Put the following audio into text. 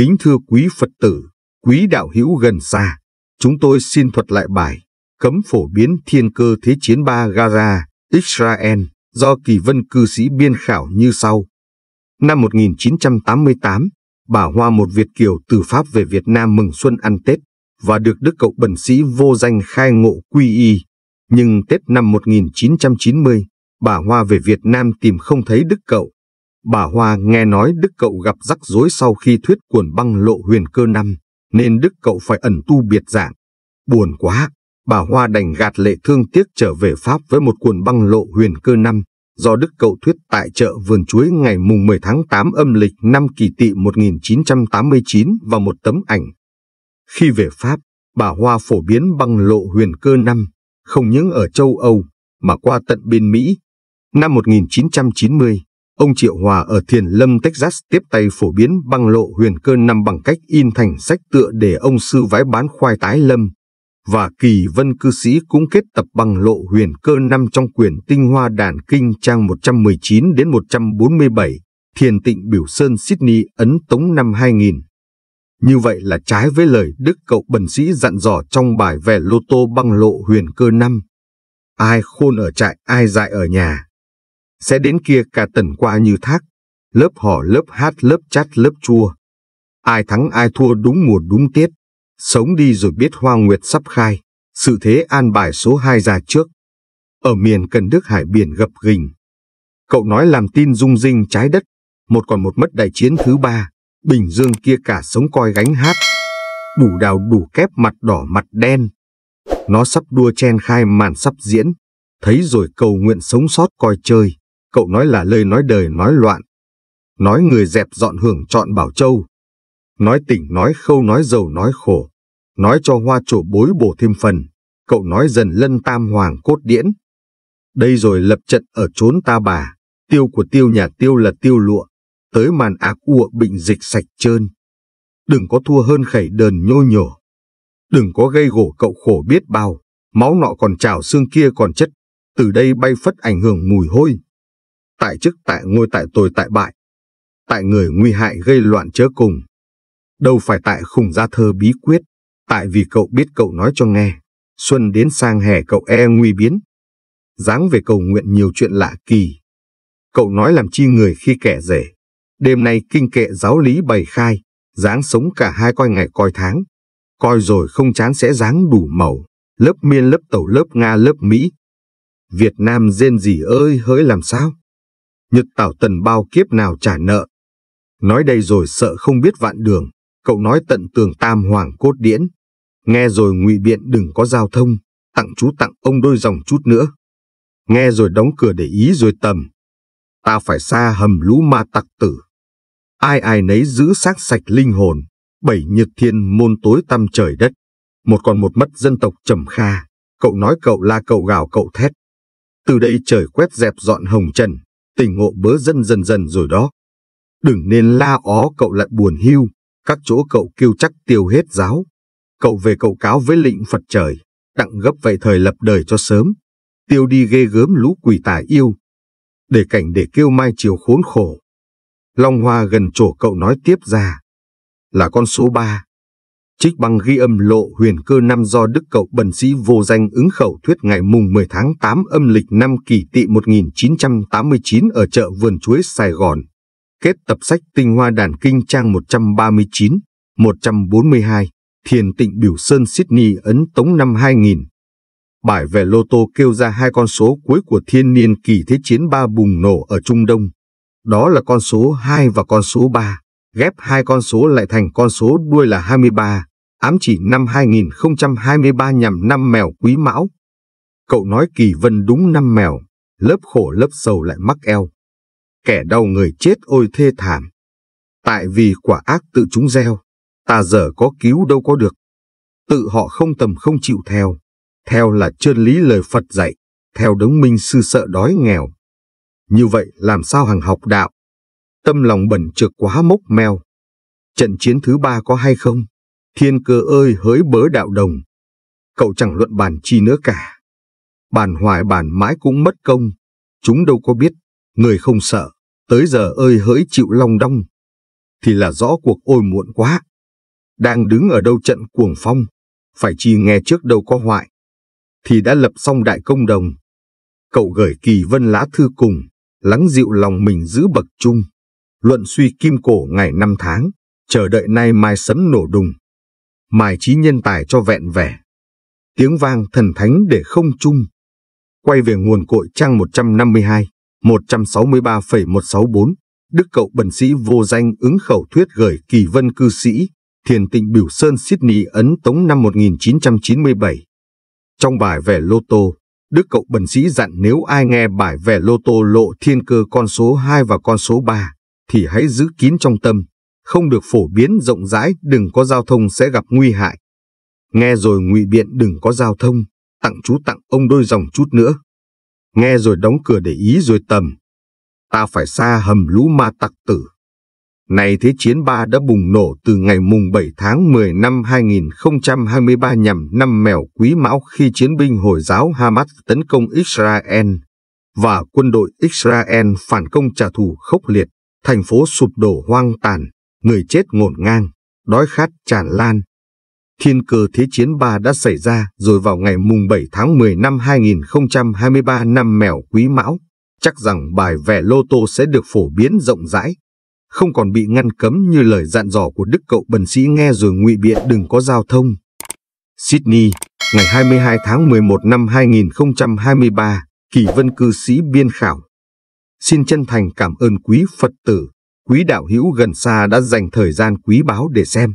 Kính thưa quý Phật tử, quý đạo hữu gần xa, chúng tôi xin thuật lại bài Cấm phổ biến thiên cơ thế chiến ba Gaza, Israel do kỳ vân cư sĩ biên khảo như sau. Năm 1988, bà Hoa một Việt Kiều từ Pháp về Việt Nam mừng xuân ăn Tết và được Đức Cậu Bẩn Sĩ vô danh khai ngộ quy y. Nhưng Tết năm 1990, bà Hoa về Việt Nam tìm không thấy Đức Cậu, Bà Hoa nghe nói đức cậu gặp rắc rối sau khi thuyết cuồn băng lộ huyền cơ năm, nên đức cậu phải ẩn tu biệt dạng. Buồn quá, bà Hoa đành gạt lệ thương tiếc trở về Pháp với một cuồn băng lộ huyền cơ năm, do đức cậu thuyết tại chợ vườn chuối ngày mùng 10 tháng 8 âm lịch năm kỳ tỵ 1989 và một tấm ảnh. Khi về Pháp, bà Hoa phổ biến băng lộ huyền cơ năm, không những ở châu Âu, mà qua tận biên Mỹ. Năm 1990, Ông Triệu Hòa ở Thiền Lâm, Texas tiếp tay phổ biến băng lộ huyền cơ năm bằng cách in thành sách tựa để ông sư vái bán khoai tái lâm. Và kỳ vân cư sĩ cũng kết tập băng lộ huyền cơ năm trong quyển tinh hoa đàn kinh trang 119 đến 147, Thiền Tịnh Biểu Sơn Sydney Ấn Tống năm 2000. Như vậy là trái với lời đức cậu bần sĩ dặn dò trong bài về lô tô băng lộ huyền cơ năm. Ai khôn ở trại, ai dại ở nhà sẽ đến kia cả tần qua như thác, lớp hò lớp hát lớp chát lớp chua. Ai thắng ai thua đúng mùa đúng tiết, sống đi rồi biết hoa nguyệt sắp khai, sự thế an bài số 2 ra trước. Ở miền Cần Đức Hải biển gập ghình. Cậu nói làm tin rung rinh trái đất, một còn một mất đại chiến thứ ba, Bình Dương kia cả sống coi gánh hát. Đủ đào đủ kép mặt đỏ mặt đen. Nó sắp đua chen khai màn sắp diễn, thấy rồi cầu nguyện sống sót coi chơi cậu nói là lời nói đời nói loạn. Nói người dẹp dọn hưởng chọn Bảo Châu. Nói tỉnh nói khâu nói giàu nói khổ. Nói cho hoa trổ bối bổ thêm phần. Cậu nói dần lân tam hoàng cốt điễn. Đây rồi lập trận ở chốn ta bà. Tiêu của tiêu nhà tiêu là tiêu lụa. Tới màn ác ua bệnh dịch sạch trơn. Đừng có thua hơn khẩy đờn nhô nhổ. Đừng có gây gỗ cậu khổ biết bao. Máu nọ còn trào xương kia còn chất. Từ đây bay phất ảnh hưởng mùi hôi tại chức tại ngôi tại tôi tại bại, tại người nguy hại gây loạn chớ cùng. Đâu phải tại khùng gia thơ bí quyết, tại vì cậu biết cậu nói cho nghe, xuân đến sang hè cậu e nguy biến. Dáng về cầu nguyện nhiều chuyện lạ kỳ. Cậu nói làm chi người khi kẻ rể. Đêm nay kinh kệ giáo lý bày khai, dáng sống cả hai coi ngày coi tháng. Coi rồi không chán sẽ dáng đủ màu, lớp miên lớp tàu lớp Nga lớp Mỹ. Việt Nam rên gì ơi hỡi làm sao? Nhật Tảo Tần bao kiếp nào trả nợ. Nói đây rồi sợ không biết vạn đường, cậu nói tận tường tam hoàng cốt điển. Nghe rồi ngụy biện đừng có giao thông, tặng chú tặng ông đôi dòng chút nữa. Nghe rồi đóng cửa để ý rồi tầm. Ta phải xa hầm lũ ma tặc tử. Ai ai nấy giữ xác sạch linh hồn, bảy nhược thiên môn tối tăm trời đất. Một còn một mất dân tộc trầm kha, cậu nói cậu la cậu gào cậu thét. Từ đây trời quét dẹp dọn hồng trần, tình ngộ bớ dân dần dần rồi đó. Đừng nên la ó cậu lại buồn hưu, các chỗ cậu kêu chắc tiêu hết giáo. Cậu về cậu cáo với lịnh Phật trời, đặng gấp vậy thời lập đời cho sớm. Tiêu đi ghê gớm lũ quỷ tà yêu. Để cảnh để kêu mai chiều khốn khổ. Long Hoa gần chỗ cậu nói tiếp ra. Là con số ba Trích bằng ghi âm lộ huyền cơ năm do Đức Cậu Bần Sĩ vô danh ứng khẩu thuyết ngày mùng 10 tháng 8 âm lịch năm kỷ tỵ 1989 ở chợ Vườn Chuối Sài Gòn. Kết tập sách Tinh Hoa Đàn Kinh trang 139, 142, Thiền Tịnh Biểu Sơn Sydney Ấn Tống năm 2000. Bài về Lô Tô kêu ra hai con số cuối của thiên niên kỳ thế chiến ba bùng nổ ở Trung Đông. Đó là con số 2 và con số 3 ghép hai con số lại thành con số đuôi là 23 ám chỉ năm 2023 nhằm năm mèo quý mão. Cậu nói Kỳ Vân đúng năm mèo, lớp khổ lớp sầu lại mắc eo. Kẻ đau người chết ôi thê thảm. Tại vì quả ác tự chúng gieo, ta giờ có cứu đâu có được. Tự họ không tầm không chịu theo, theo là chân lý lời Phật dạy, theo đấng minh sư sợ đói nghèo. Như vậy làm sao hàng học đạo? Tâm lòng bẩn trược quá mốc mèo. Trận chiến thứ ba có hay không? Thiên cơ ơi hỡi bớ đạo đồng. Cậu chẳng luận bàn chi nữa cả. Bàn hoài bàn mãi cũng mất công. Chúng đâu có biết, người không sợ, tới giờ ơi hỡi chịu long đong. Thì là rõ cuộc ôi muộn quá. Đang đứng ở đâu trận cuồng phong, phải chi nghe trước đâu có hoại. Thì đã lập xong đại công đồng. Cậu gửi kỳ vân lá thư cùng, lắng dịu lòng mình giữ bậc chung. Luận suy kim cổ ngày năm tháng, chờ đợi nay mai sấm nổ đùng mài trí nhân tài cho vẹn vẻ. Tiếng vang thần thánh để không chung. Quay về nguồn cội trang 152, 163,164, Đức cậu bần sĩ vô danh ứng khẩu thuyết gửi kỳ vân cư sĩ, thiền tịnh biểu sơn Sydney Ấn Tống năm 1997. Trong bài về Lô Tô, Đức cậu bần sĩ dặn nếu ai nghe bài về Lô Tô lộ thiên cơ con số 2 và con số 3, thì hãy giữ kín trong tâm, không được phổ biến rộng rãi, đừng có giao thông sẽ gặp nguy hại. Nghe rồi ngụy biện đừng có giao thông, tặng chú tặng ông đôi dòng chút nữa. Nghe rồi đóng cửa để ý rồi tầm. Ta phải xa hầm lũ ma tặc tử. Này thế chiến ba đã bùng nổ từ ngày mùng 7 tháng 10 năm 2023 nhằm năm mèo quý mão khi chiến binh Hồi giáo Hamas tấn công Israel và quân đội Israel phản công trả thù khốc liệt, thành phố sụp đổ hoang tàn người chết ngổn ngang, đói khát tràn lan. Thiên cơ Thế chiến ba đã xảy ra rồi vào ngày mùng 7 tháng 10 năm 2023 năm mèo quý mão. Chắc rằng bài vẽ lô tô sẽ được phổ biến rộng rãi, không còn bị ngăn cấm như lời dặn dò của đức cậu bần sĩ nghe rồi ngụy biện đừng có giao thông. Sydney, ngày 22 tháng 11 năm 2023, Kỳ Vân cư sĩ biên khảo. Xin chân thành cảm ơn quý Phật tử quý đạo hữu gần xa đã dành thời gian quý báu để xem.